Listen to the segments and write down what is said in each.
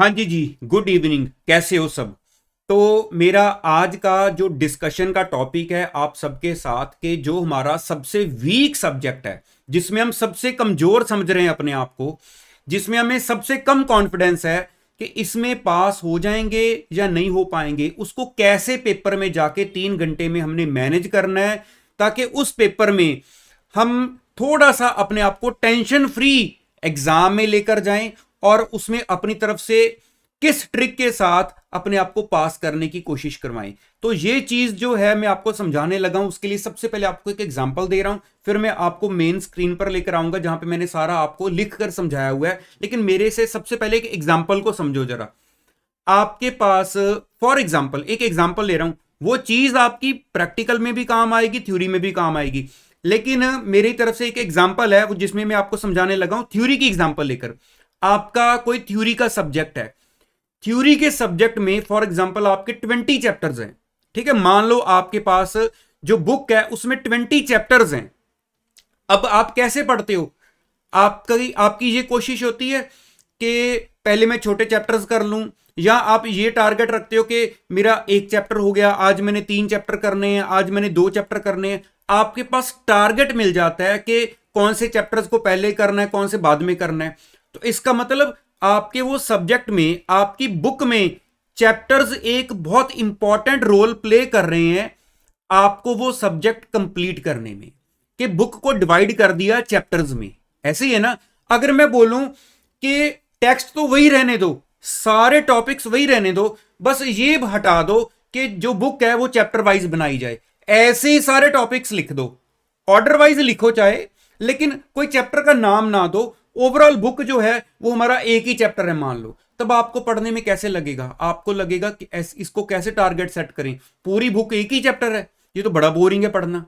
हाँ जी जी good evening कैसे हो सब तो मेरा आज का जो डिस्कशन का टॉपिक है आप सबके साथ के जो हमारा सबसे वीक सब्जेक्ट है जिसमें हम सबसे कमजोर समझ रहे हैं अपने आप को जिसमें हमें सबसे कम कॉन्फिडेंस है कि इसमें पास हो जाएंगे या नहीं हो पाएंगे उसको कैसे पेपर में जाके तीन घंटे में हमने मैनेज करना है ताकि उस पेपर में हम थोड़ा सा अपने आप को टेंशन फ्री एग्जाम में लेकर जाएं और उसमें अपनी तरफ से किस ट्रिक के साथ अपने आप को पास करने की कोशिश करवाएं तो ये चीज जो है मैं आपको समझाने लगा हूं उसके लिए सबसे पहले आपको एक एग्जांपल दे रहा हूं फिर मैं आपको मेन स्क्रीन पर लेकर आऊंगा जहां पे मैंने सारा आपको लिख कर समझाया हुआ है लेकिन मेरे से सबसे पहले एक एग्जाम्पल को समझो जरा आपके पास फॉर एग्जाम्पल एक एग्जाम्पल ले रहा हूं वो चीज आपकी प्रैक्टिकल में भी काम आएगी थ्योरी में भी काम आएगी लेकिन मेरी तरफ से एक एग्जाम्पल है जिसमें मैं आपको समझाने लगा हूं थ्योरी की एग्जाम्पल लेकर आपका कोई थ्योरी का सब्जेक्ट है थ्योरी के सब्जेक्ट में फॉर एग्जाम्पल आपके ट्वेंटी चैप्टर्स हैं ठीक है मान लो आपके पास जो बुक है उसमें ट्वेंटी चैप्टर्स हैं अब आप कैसे पढ़ते हो आपकी आपकी ये कोशिश होती है कि पहले मैं छोटे चैप्टर्स कर लूँ या आप ये टारगेट रखते हो कि मेरा एक चैप्टर हो गया आज मैंने तीन चैप्टर करने हैं आज मैंने दो चैप्टर करने हैं आपके पास टारगेट मिल जाता है कि कौन से चैप्टर्स को पहले करना है कौन से बाद में करना है तो इसका मतलब आपके वो सब्जेक्ट में आपकी बुक में चैप्टर्स एक बहुत इंपॉर्टेंट रोल प्ले कर रहे हैं आपको वो सब्जेक्ट कंप्लीट करने में कि बुक को डिवाइड कर दिया चैप्टर्स में ऐसे ही है ना अगर मैं बोलूं कि टेक्स्ट तो वही रहने दो सारे टॉपिक्स वही रहने दो बस ये हटा दो कि जो बुक है वो चैप्टर वाइज बनाई जाए ऐसे ही सारे टॉपिक्स लिख दो ऑर्डर वाइज लिखो चाहे लेकिन कोई चैप्टर का नाम ना दो ओवरऑल बुक जो है वो हमारा एक ही चैप्टर है मान लो तब आपको पढ़ने में कैसे लगेगा आपको लगेगा कि इसको कैसे टारगेट सेट करें पूरी बुक एक ही चैप्टर है ये तो बड़ा बोरिंग है पढ़ना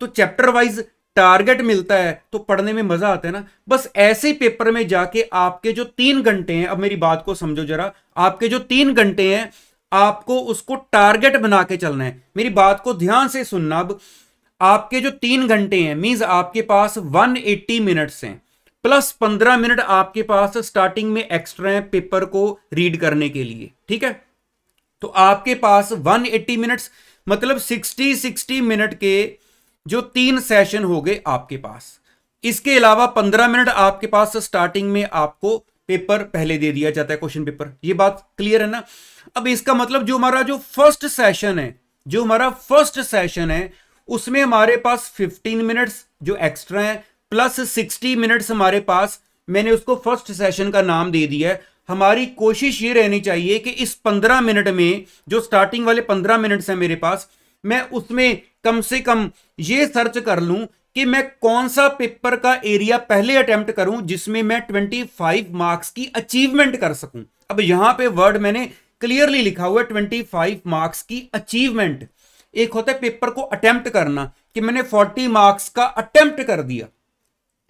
तो चैप्टर वाइज टारगेट मिलता है तो पढ़ने में मजा आता है ना बस ऐसे पेपर में जाके आपके जो तीन घंटे हैं अब मेरी बात को समझो जरा आपके जो तीन घंटे हैं आपको उसको टारगेट बना के चलना है मेरी बात को ध्यान से सुनना अब आपके जो तीन घंटे हैं मीन्स आपके पास 180 मिनट्स हैं प्लस पंद्रह मिनट आपके पास स्टार्टिंग में एक्स्ट्रा है पेपर को रीड करने के लिए ठीक है तो आपके पास 180 मिनट्स मतलब 60 60 मिनट के जो तीन सेशन हो गए आपके पास इसके अलावा 15 मिनट आपके पास स्टार्टिंग में आपको पेपर पहले दे दिया जाता है क्वेश्चन पेपर ये बात क्लियर है ना अब इसका मतलब जो हमारा जो फर्स्ट सेशन है जो हमारा फर्स्ट सेशन है उसमें हमारे पास 15 मिनट्स जो एक्स्ट्रा है प्लस सिक्सटी मिनट्स हमारे पास मैंने उसको फर्स्ट सेशन का नाम दे दिया है हमारी कोशिश ये रहनी चाहिए कि इस पंद्रह मिनट में जो स्टार्टिंग वाले पंद्रह मिनट्स हैं मेरे पास मैं उसमें कम से कम ये सर्च कर लूँ कि मैं कौन सा पेपर का एरिया पहले अटैम्प्ट करूँ जिसमें मैं फाइव मार्क्स की अचीवमेंट कर सकूँ अब यहाँ पर वर्ड मैंने क्लियरली लिखा हुआ है फाइव मार्क्स की अचीवमेंट एक होता है पेपर को अटैम्प्ट करना कि मैंने 40 मार्क्स का अटैम्प्ट कर दिया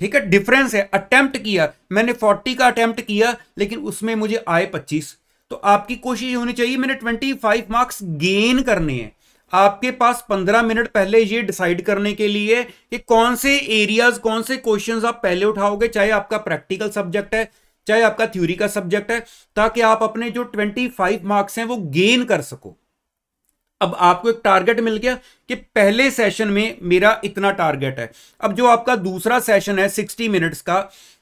ठीक है डिफरेंस है अटेम्प्ट किया मैंने फोर्टी का अटेम्प्ट किया लेकिन उसमें मुझे आए पच्चीस तो आपकी कोशिश होनी चाहिए मैंने ट्वेंटी फाइव मार्क्स गेन करने हैं आपके पास पंद्रह मिनट पहले ये डिसाइड करने के लिए कि कौन से एरियाज कौन से क्वेश्चंस आप पहले उठाओगे चाहे आपका प्रैक्टिकल सब्जेक्ट है चाहे आपका थ्योरी का सब्जेक्ट है ताकि आप अपने जो ट्वेंटी फाइव मार्क्स हैं वो गेन कर सको अब आपको एक टारगेट मिल गया कि पहले सेशन में मेरा इतना टारगेट है अब जो आपका दूसरा सेशन है सिक्सटी मिनट्स का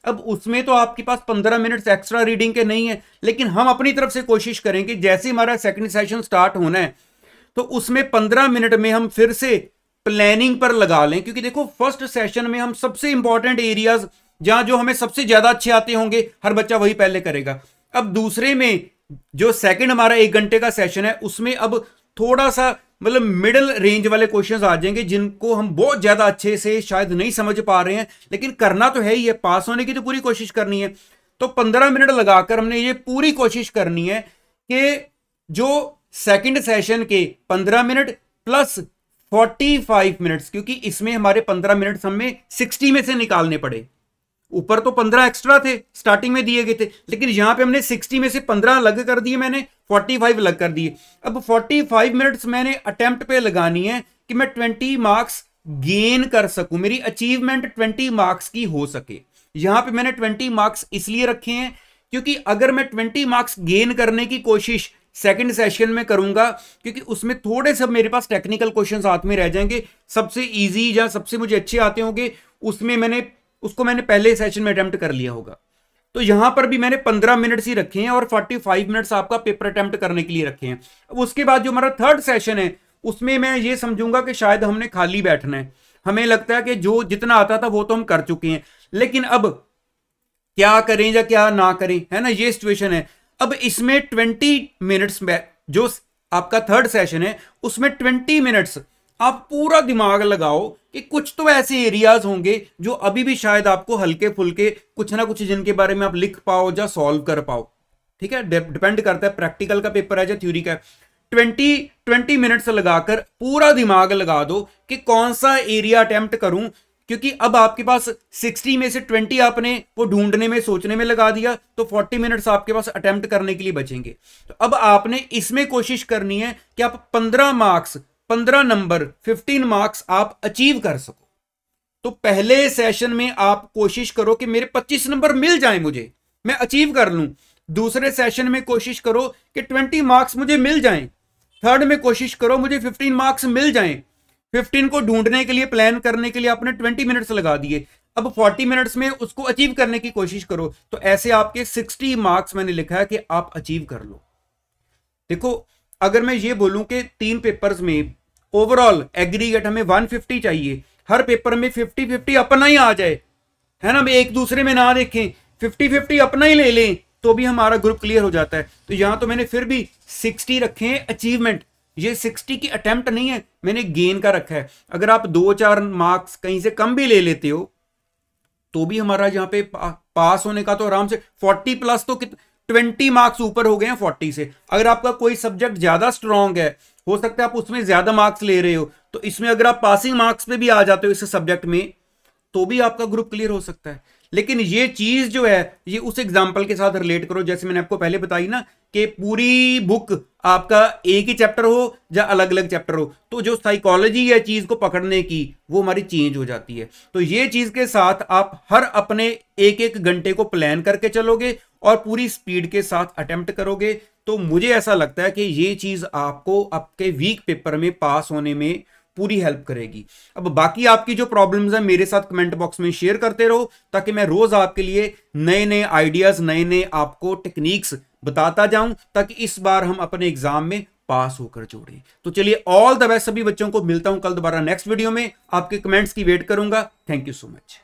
अब उसमें तो आपके पास पंद्रह मिनट्स एक्स्ट्रा रीडिंग के नहीं है लेकिन हम अपनी तरफ से कोशिश करें कि जैसे हमारा सेकंड सेशन स्टार्ट होना है तो उसमें पंद्रह मिनट में हम फिर से प्लानिंग पर लगा लें क्योंकि देखो फर्स्ट सेशन में हम सबसे इंपॉर्टेंट एरियाज जहां जो हमें सबसे ज्यादा अच्छे आते होंगे हर बच्चा वही पहले करेगा अब दूसरे में जो सेकंड हमारा एक घंटे का सेशन है उसमें अब थोड़ा सा मतलब मिडिल रेंज वाले क्वेश्चन आ जाएंगे जिनको हम बहुत ज़्यादा अच्छे से शायद नहीं समझ पा रहे हैं लेकिन करना तो है ही है पास होने की तो पूरी कोशिश करनी है तो पंद्रह मिनट लगाकर हमने ये पूरी कोशिश करनी है कि जो सेकंड सेशन के पंद्रह minute plus forty five minutes क्योंकि इसमें हमारे पंद्रह मिनट्स हमें सिक्सटी में से निकालने पड़े ऊपर तो पंद्रह एक्स्ट्रा थे स्टार्टिंग में दिए गए थे लेकिन यहाँ पे हमने सिक्सटी में से पंद्रह अलग कर दिए मैंने फोर्टी फाइव अलग कर दिए अब फोर्टी फाइव मिनट्स मैंने अटेम्प्ट पे लगानी है कि मैं ट्वेंटी मार्क्स गेन कर सकूं मेरी अचीवमेंट ट्वेंटी मार्क्स की हो सके यहां पे मैंने ट्वेंटी मार्क्स इसलिए रखे हैं क्योंकि अगर मैं ट्वेंटी मार्क्स गेन करने की कोशिश सेकेंड सेशन में करूंगा क्योंकि उसमें थोड़े सब मेरे पास टेक्निकल क्वेश्चन हाथ में रह जाएंगे सबसे ईजी या सबसे मुझे अच्छे आते होंगे उसमें मैंने उसको मैंने पहले सेशन में अटैम्प्ट कर लिया होगा तो यहां पर भी मैंने 15 मिनट्स ही रखे हैं और 45 मिनट्स आपका पेपर अटैम्प्ट करने के लिए रखे हैं अब उसके बाद जो हमारा थर्ड सेशन है उसमें मैं ये समझूंगा कि शायद हमने खाली बैठना है हमें लगता है कि जो जितना आता था वो तो हम कर चुके हैं लेकिन अब क्या करें या क्या ना करें है ना ये सिचुएशन है अब इसमें ट्वेंटी मिनट्स में जो आपका थर्ड सेशन है उसमें ट्वेंटी मिनट्स आप पूरा दिमाग लगाओ कि कुछ तो ऐसे एरियाज होंगे जो अभी भी शायद आपको हल्के फुल्के कुछ ना कुछ जिनके बारे में आप लिख पाओ या सॉल्व कर पाओ ठीक है डिपेंड करता है प्रैक्टिकल का पेपर है या थ्योरी का ट्वेंटी ट्वेंटी मिनट्स लगाकर पूरा दिमाग लगा दो कि कौन सा एरिया अटेम्प्ट करूं क्योंकि अब आपके पास सिक्सटी में से ट्वेंटी आपने वो ढूंढने में सोचने में लगा दिया तो फोर्टी मिनट्स आपके पास अटेम्प्ट करने के लिए बचेंगे तो अब आपने इसमें कोशिश करनी है कि आप पंद्रह मार्क्स पंद्रह नंबर फिफ्टीन मार्क्स आप अचीव कर सको तो पहले सेशन में आप कोशिश करो कि मेरे 25 नंबर मिल जाए मुझे मैं अचीव कर लूं दूसरे सेशन में कोशिश करो कि 20 मार्क्स मुझे मिल जाएं थर्ड में कोशिश करो मुझे 15 मार्क्स मिल जाएं 15 को ढूंढने के लिए प्लान करने के लिए आपने 20 मिनट्स लगा दिए अब 40 मिनट्स में उसको अचीव करने की कोशिश करो तो ऐसे आपके सिक्सटी मार्क्स मैंने लिखा है कि आप अचीव कर लो देखो अगर मैं ये बोलूं कि तीन पेपर्स में ओवरऑल एग्रीगेट हमें 150 चाहिए हर पेपर में 50 50 अपना ही आ जाए है ना एक दूसरे में ना देखें 50 50 अपना ही ले लें तो भी हमारा ग्रुप क्लियर हो जाता है तो यहाँ तो मैंने फिर भी 60 रखे हैं अचीवमेंट ये 60 की अटेम्प्ट नहीं है मैंने गेन का रखा है अगर आप दो चार मार्क्स कहीं से कम भी ले लेते हो तो भी हमारा यहाँ पे पास होने का तो आराम से फोर्टी प्लस तो कितना ट्वेंटी मार्क्स ऊपर हो गए हैं फोर्टी से अगर आपका कोई सब्जेक्ट ज्यादा स्ट्रांग है हो सकता है आप उसमें ज्यादा मार्क्स ले रहे हो तो इसमें अगर आप पासिंग मार्क्स पे भी आ जाते हो इस सब्जेक्ट में तो भी आपका ग्रुप क्लियर हो सकता है लेकिन ये चीज जो है ये उस एग्जाम्पल के साथ रिलेट करो जैसे मैंने आपको पहले बताई ना कि पूरी बुक आपका एक ही चैप्टर हो या अलग अलग चैप्टर हो तो जो साइकोलॉजी है चीज को पकड़ने की वो हमारी चेंज हो जाती है तो ये चीज के साथ आप हर अपने एक एक घंटे को प्लान करके चलोगे और पूरी स्पीड के साथ अटेम्प्ट करोगे तो मुझे ऐसा लगता है कि ये चीज़ आपको आपके वीक पेपर में पास होने में पूरी हेल्प करेगी अब बाकी आपकी जो प्रॉब्लम्स हैं मेरे साथ कमेंट बॉक्स में शेयर करते रहो ताकि मैं रोज आपके लिए नए नए आइडियाज नए नए आपको टेक्निक्स बताता जाऊं ताकि इस बार हम अपने एग्जाम में पास होकर जोड़ें तो चलिए ऑल द बेस्ट सभी बच्चों को मिलता हूं कल दोबारा नेक्स्ट वीडियो में आपके कमेंट्स की वेट करूंगा थैंक यू सो मच